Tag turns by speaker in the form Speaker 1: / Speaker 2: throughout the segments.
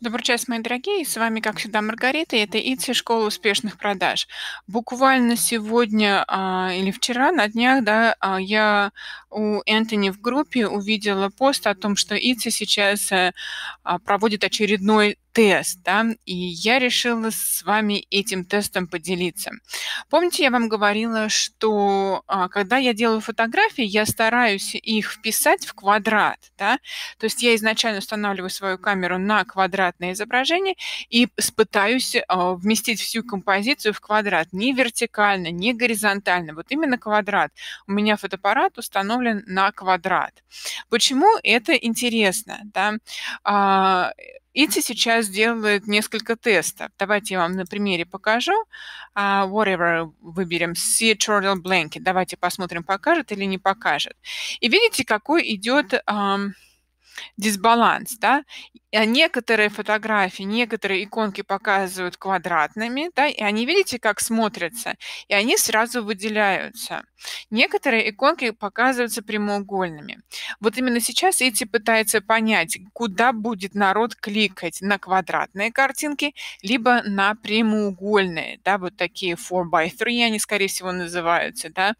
Speaker 1: Добрый час, мои дорогие. С вами, как всегда, Маргарита. И это ИЦИ «Школа успешных продаж». Буквально сегодня а, или вчера, на днях, да, а, я у Энтони в группе увидела пост о том, что ИЦИ сейчас а, проводит очередной тест, да, и я решила с вами этим тестом поделиться. Помните, я вам говорила, что а, когда я делаю фотографии, я стараюсь их вписать в квадрат, да, то есть я изначально устанавливаю свою камеру на квадратное изображение и пытаюсь а, вместить всю композицию в квадрат, не вертикально, не горизонтально, вот именно квадрат. У меня фотоаппарат установлен на квадрат. Почему это интересно, да? А, Ити сейчас делают несколько тестов. Давайте я вам на примере покажу. Uh, whatever выберем, see turtle blanket. Давайте посмотрим, покажет или не покажет. И видите, какой идет... Um, дисбаланс, да, а некоторые фотографии, некоторые иконки показывают квадратными, да, и они, видите, как смотрятся, и они сразу выделяются. Некоторые иконки показываются прямоугольными. Вот именно сейчас эти пытаются понять, куда будет народ кликать, на квадратные картинки, либо на прямоугольные, да, вот такие 4x3 они, скорее всего, называются, да,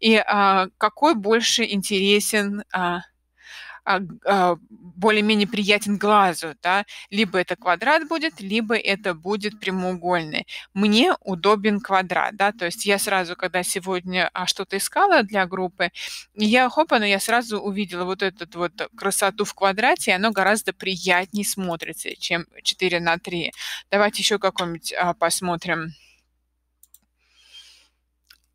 Speaker 1: и а, какой больше интересен а, а, а, более-менее приятен глазу, да, либо это квадрат будет, либо это будет прямоугольный. Мне удобен квадрат, да, то есть я сразу, когда сегодня а, что-то искала для группы, я, хоп, оно, ну, я сразу увидела вот эту вот красоту в квадрате, и оно гораздо приятнее смотрится, чем 4 на 3. Давайте еще какой-нибудь посмотрим.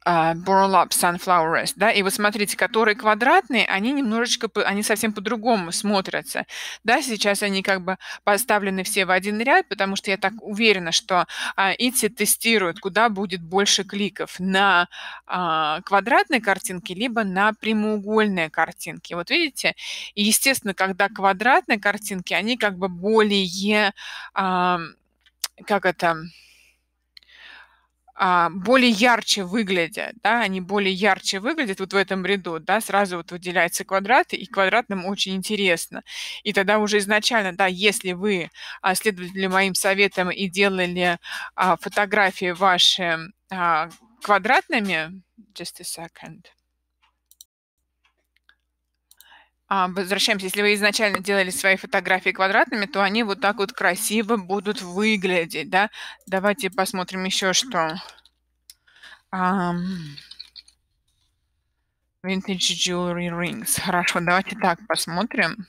Speaker 1: А, Burlap Sunflower да, и вот смотрите, которые квадратные, они немножечко, они совсем по-другому смотрятся, да, сейчас они как бы поставлены все в один ряд, потому что я так уверена, что а, ITSI тестирует, куда будет больше кликов, на а, квадратной картинке, либо на прямоугольной картинке, вот видите, и, естественно, когда квадратные картинки, они как бы более, а, как это, а, более ярче выглядят, да, они более ярче выглядят вот в этом ряду, да, сразу вот выделяются квадраты, и квадратным очень интересно. И тогда уже изначально, да, если вы а, следовали моим советам и делали а, фотографии ваши квадратными, just a second, А, возвращаемся, если вы изначально делали свои фотографии квадратными, то они вот так вот красиво будут выглядеть, да? Давайте посмотрим еще что. А, vintage jewelry rings. Хорошо, давайте так посмотрим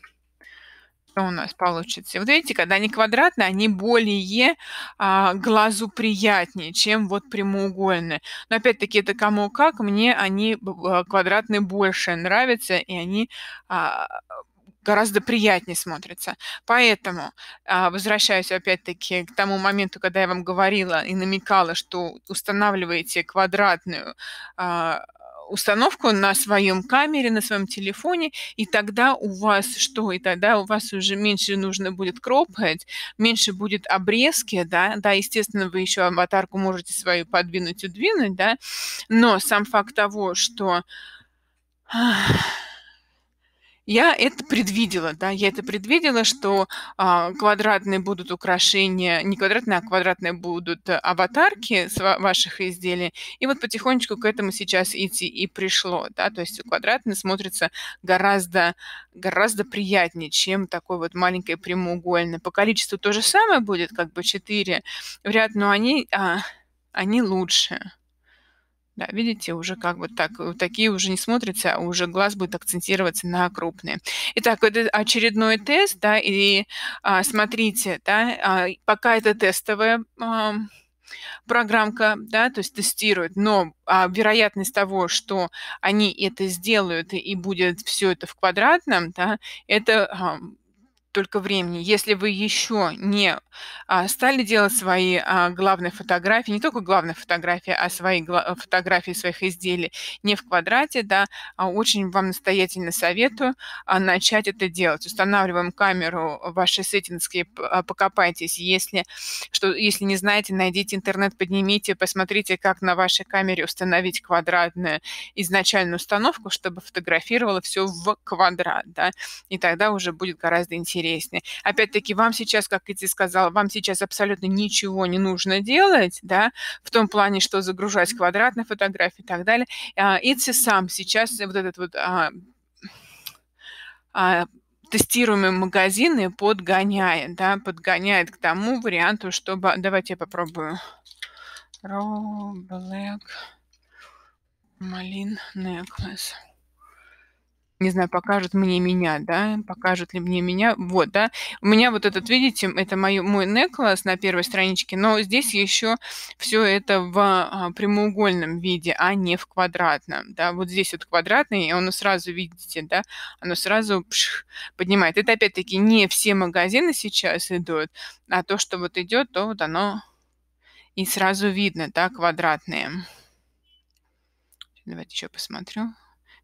Speaker 1: что у нас получится. вот видите, когда они квадратные, они более а, глазу приятнее, чем вот прямоугольные. Но опять-таки это кому как, мне они а, квадратные больше нравятся, и они а, гораздо приятнее смотрятся. Поэтому, а, возвращаюсь опять-таки к тому моменту, когда я вам говорила и намекала, что устанавливаете квадратную а, установку на своем камере, на своем телефоне, и тогда у вас что? И тогда у вас уже меньше нужно будет кропать, меньше будет обрезки, да, да, естественно, вы еще аватарку можете свою подвинуть и двинуть, да, но сам факт того, что я это предвидела, да, я это предвидела, что а, квадратные будут украшения, не квадратные, а квадратные будут э, аватарки с ваших изделий, и вот потихонечку к этому сейчас идти и пришло, да, то есть квадратный смотрится гораздо, гораздо приятнее, чем такой вот маленький прямоугольный. По количеству то же самое будет, как бы 4 в ряд, но они, а, они лучше. Да, видите, уже как бы так, э, такие уже не смотрятся, а уже глаз будет акцентироваться на крупные. Итак, это очередной тест, да, и а, смотрите, да, а, пока это тестовая а, программка, да, то есть тестирует, но а, вероятность того, что они это сделают и будет все это в квадратном, да, это а, только времени. Если вы еще не а, стали делать свои а, главные фотографии, не только главные фотографии, а свои э, фотографии своих изделий не в квадрате, да, а очень вам настоятельно советую начать это делать. Устанавливаем камеру ваши сытинские, покопайтесь. Если, что, если не знаете, найдите интернет, поднимите, посмотрите, как на вашей камере установить квадратную изначальную установку, чтобы фотографировало все в квадрат, да, и тогда уже будет гораздо интереснее интереснее. Опять-таки, вам сейчас, как Ити сказала, вам сейчас абсолютно ничего не нужно делать, да, в том плане, что загружать квадрат на фотографии и так далее. А, Ити сам сейчас э, вот этот вот а, а, тестируемые магазины подгоняет, да, подгоняет к тому варианту, чтобы... Давайте я попробую. Roblox Малин Necklace не знаю, покажут мне меня, да, покажут ли мне меня, вот, да. У меня вот этот, видите, это мой, мой necklace на первой страничке, но здесь еще все это в а, прямоугольном виде, а не в квадратном, да. Вот здесь вот квадратный, и оно сразу, видите, да, оно сразу пш, поднимает. Это опять-таки не все магазины сейчас идут, а то, что вот идет, то вот оно и сразу видно, да, квадратные. Давайте еще посмотрю.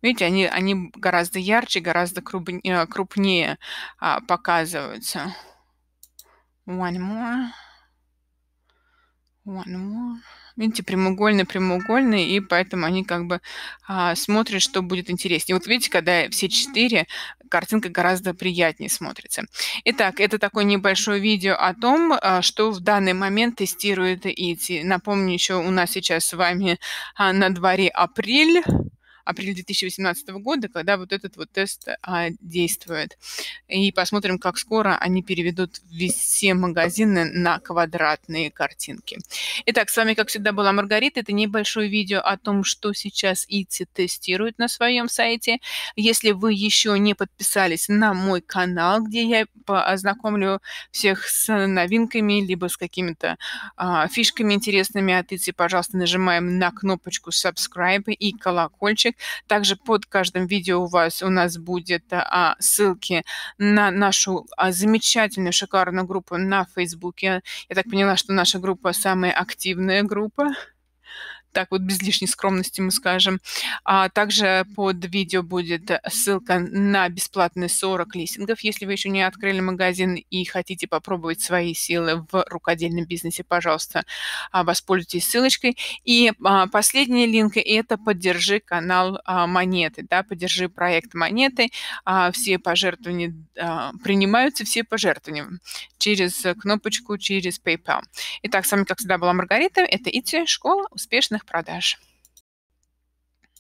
Speaker 1: Видите, они, они гораздо ярче, гораздо крупнее, э, крупнее а, показываются. One more. One more. Видите, прямоугольные, прямоугольные, и поэтому они как бы а, смотрят, что будет интереснее. Вот видите, когда все четыре, картинка гораздо приятнее смотрится. Итак, это такое небольшое видео о том, а, что в данный момент тестирует ИТИ. Напомню, еще у нас сейчас с вами а, на дворе апрель апреля 2018 года, когда вот этот вот тест а, действует. И посмотрим, как скоро они переведут все магазины на квадратные картинки. Итак, с вами, как всегда, была Маргарита. Это небольшое видео о том, что сейчас ИТИ тестирует на своем сайте. Если вы еще не подписались на мой канал, где я познакомлю всех с новинками, либо с какими-то а, фишками интересными от ИТИ, пожалуйста, нажимаем на кнопочку subscribe и колокольчик, сайт. Также под каждым видео у вас у нас будет а, ссылки на нашу а, замечательную, шикарную группу на Фейсбуке. Я так поняла, что наша группа самая активная группа так вот без лишней скромности мы скажем. А также под видео будет ссылка на бесплатные 40 листингов, если вы еще не открыли магазин и хотите попробовать свои силы в рукодельном бизнесе, пожалуйста, а, воспользуйтесь ссылочкой. И а, последний линк – это поддержи канал а, Монеты, да, поддержи проект Монеты. Все пожертвования принимаются, все пожертвования через кнопочку, через PayPal. Итак, с вами, как всегда, была Маргарита. Это ИТИ, школа успешных продаж.